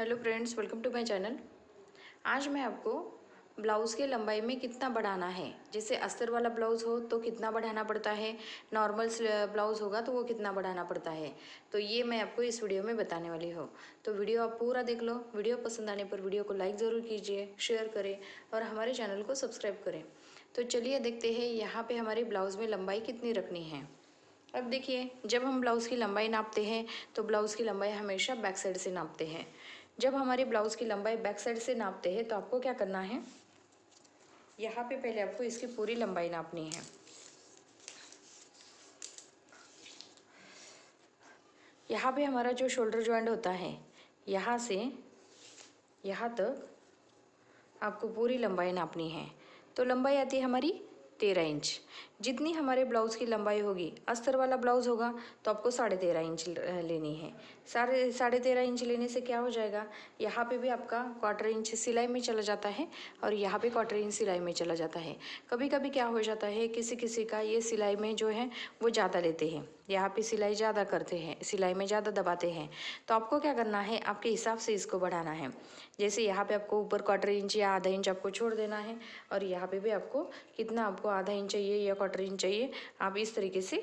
hello friends welcome to my channel आज मैं आपको ब्लाउज़ के लंबाई में कितना बढ़ाना है जैसे अस्तर वाला ब्लाउज़ हो तो कितना बढ़ाना पड़ता है नॉर्मल ब्लाउज़ होगा तो वो कितना बढ़ाना पड़ता है तो ये मैं आपको इस वीडियो में बताने वाली हूँ तो वीडियो आप पूरा देख लो वीडियो पसंद आने पर वीडियो को लाइक ज़रूर कीजिए शेयर करें और हमारे चैनल को सब्सक्राइब करें तो चलिए देखते हैं यहाँ पर हमारे ब्लाउज़ में लंबाई कितनी रखनी है अब देखिए जब हम ब्लाउज़ की लंबाई नापते हैं तो ब्लाउज़ की लंबाई हमेशा बैक साइड से नापते हैं जब हमारे ब्लाउज़ की लंबाई बैक साइड से नापते हैं तो आपको क्या करना है यहाँ पे पहले आपको इसकी पूरी लंबाई नापनी है यहाँ पे हमारा जो शोल्डर ज्वाइंट होता है यहाँ से यहाँ तक आपको पूरी लंबाई नापनी है तो लंबाई आती है हमारी तेरह इंच जितनी हमारे ब्लाउज़ की लंबाई होगी अस्तर वाला ब्लाउज़ होगा तो आपको साढ़े तेरह इंच लेनी है साढ़े साढ़े तेरह इंच लेने से क्या हो जाएगा यहाँ पे भी आपका क्वार्टर इंच सिलाई में चला जाता है और यहाँ पे क्वार्टर इंच सिलाई में चला जाता है कभी कभी क्या हो जाता है किसी किसी का ये सिलाई में जो है वो ज़्यादा लेते हैं यहाँ पे सिलाई ज़्यादा करते हैं सिलाई में ज़्यादा दबाते हैं तो आपको क्या करना है आपके हिसाब से इसको बढ़ाना है जैसे यहाँ पे आपको ऊपर क्वार्टर इंच या आधा इंच आपको छोड़ देना है और यहाँ पे भी आपको कितना आपको आधा इंच चाहिए या इंच चाहिए आप इस तरीके से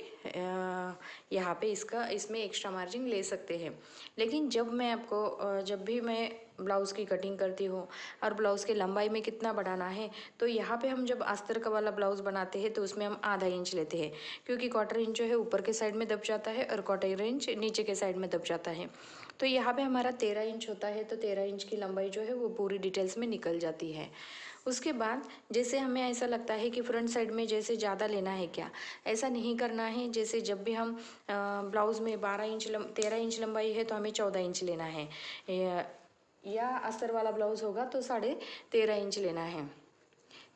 यहाँ पे इसका इसमें एक्स्ट्रा मार्जिन ले सकते हैं लेकिन जब मैं आपको जब भी मैं ब्लाउज़ की कटिंग करती हूँ और ब्लाउज़ के लंबाई में कितना बढ़ाना है तो यहाँ पे हम जब अस्तर का वाला ब्लाउज़ बनाते हैं तो उसमें हम आधा इंच लेते हैं क्योंकि क्वार्टर इंच जो है ऊपर के साइड में दब जाता है और क्वार्टर इंच नीचे के साइड में दब जाता है तो यहाँ पे हमारा तेरह इंच होता है तो तेरह इंच की लंबाई जो है वो पूरी डिटेल्स में निकल जाती है उसके बाद जैसे हमें ऐसा लगता है कि फ्रंट साइड में जैसे ज़्यादा लेना है क्या ऐसा नहीं करना है जैसे जब भी हम ब्लाउज़ में बारह इंच तेरह इंच लंबाई है तो हमें चौदह इंच लेना है या अस्तर वाला ब्लाउज़ होगा तो साढ़े तेरह इंच लेना है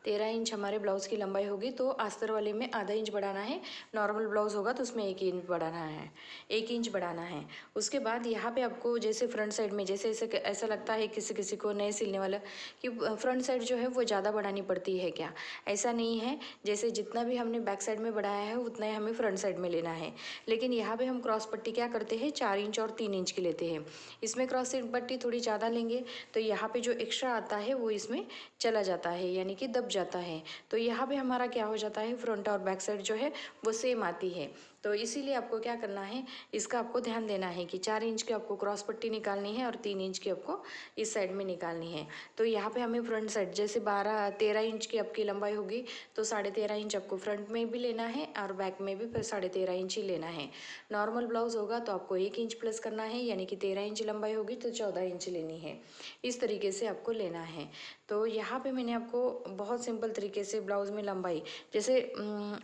तेरह इंच हमारे ब्लाउज़ की लंबाई होगी तो आस्तर वाले में आधा इंच बढ़ाना है नॉर्मल ब्लाउज़ होगा तो उसमें एक इंच बढ़ाना है एक इंच बढ़ाना है उसके बाद यहाँ पे आपको जैसे फ्रंट साइड में जैसे ऐसे ऐसा लगता है किसी किसी को नए सिलने वाला कि फ्रंट साइड जो है वो ज़्यादा बढ़ानी पड़ती है क्या ऐसा नहीं है जैसे जितना भी हमने बैक साइड में बढ़ाया है उतना ही हमें फ्रंट साइड में लेना है लेकिन यहाँ पर हम क्रॉस पट्टी क्या करते हैं चार इंच और तीन इंच की लेते हैं इसमें क्रॉस पट्टी थोड़ी ज़्यादा लेंगे तो यहाँ पर जो एक्स्ट्रा आता है वो इसमें चला जाता है यानी कि दब जाता है तो यहाँ पे हमारा क्या हो जाता है फ्रंट और बैक साइड जो है वो सेम आती है तो इसीलिए आपको क्या करना है इसका आपको ध्यान देना है कि चार इंच की आपको क्रॉस पट्टी निकालनी है और तीन इंच की आपको इस साइड में निकालनी है तो यहाँ पे हमें फ्रंट साइड जैसे बारह तेरह इंच की आपकी लंबाई होगी तो साढ़े तेरह इंच आपको फ्रंट में भी लेना है और बैक में भी साढ़े तेरह इंच ही लेना है नॉर्मल ब्लाउज़ होगा तो आपको एक इंच प्लस करना है यानी कि तेरह इंच लंबाई होगी तो चौदह इंच लेनी है इस तरीके से आपको लेना है तो यहाँ पर मैंने आपको बहुत सिंपल तरीके से ब्लाउज़ में लंबाई जैसे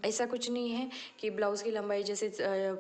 ऐसा कुछ नहीं है कि ब्लाउज़ की लंबाई जैसे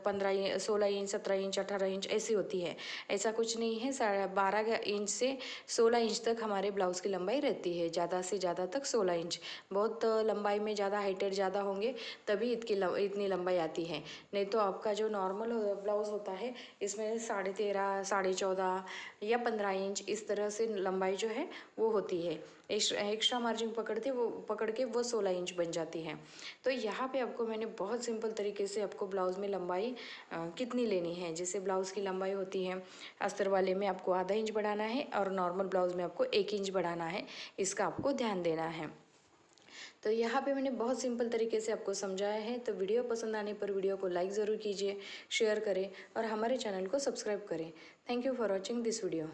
पंद्रह सोलह इंच सत्रह इंच अठारह इंच ऐसी होती है ऐसा कुछ नहीं है बारह इंच से सोलह इंच तक हमारे ब्लाउज़ की लंबाई रहती है ज़्यादा से ज़्यादा तक सोलह इंच बहुत लंबाई में ज़्यादा हाइटेड ज़्यादा होंगे तभी इतनी इतनी लंबाई आती है नहीं तो आपका जो नॉर्मल ब्लाउज़ होता है इसमें साढ़े तेरह साढ़े चौदह या पंद्रह इंच इस तरह से लंबाई जो है वो होती है एक्स्ट्रा मार्जिन पकड़ती वो पकड़ के वो सोलह इंच बन जाती है तो यहाँ पे आपको मैंने बहुत सिंपल तरीके से आपको ब्लाउज़ में लंबाई कितनी लेनी है जैसे ब्लाउज़ की लंबाई होती है अस्तर वाले में आपको आधा इंच बढ़ाना है और नॉर्मल ब्लाउज़ में आपको एक इंच बढ़ाना है इसका आपको ध्यान देना है तो यहाँ पे मैंने बहुत सिंपल तरीके से आपको समझाया है तो वीडियो पसंद आने पर वीडियो को लाइक ज़रूर कीजिए शेयर करें और हमारे चैनल को सब्सक्राइब करें thank you for watching this video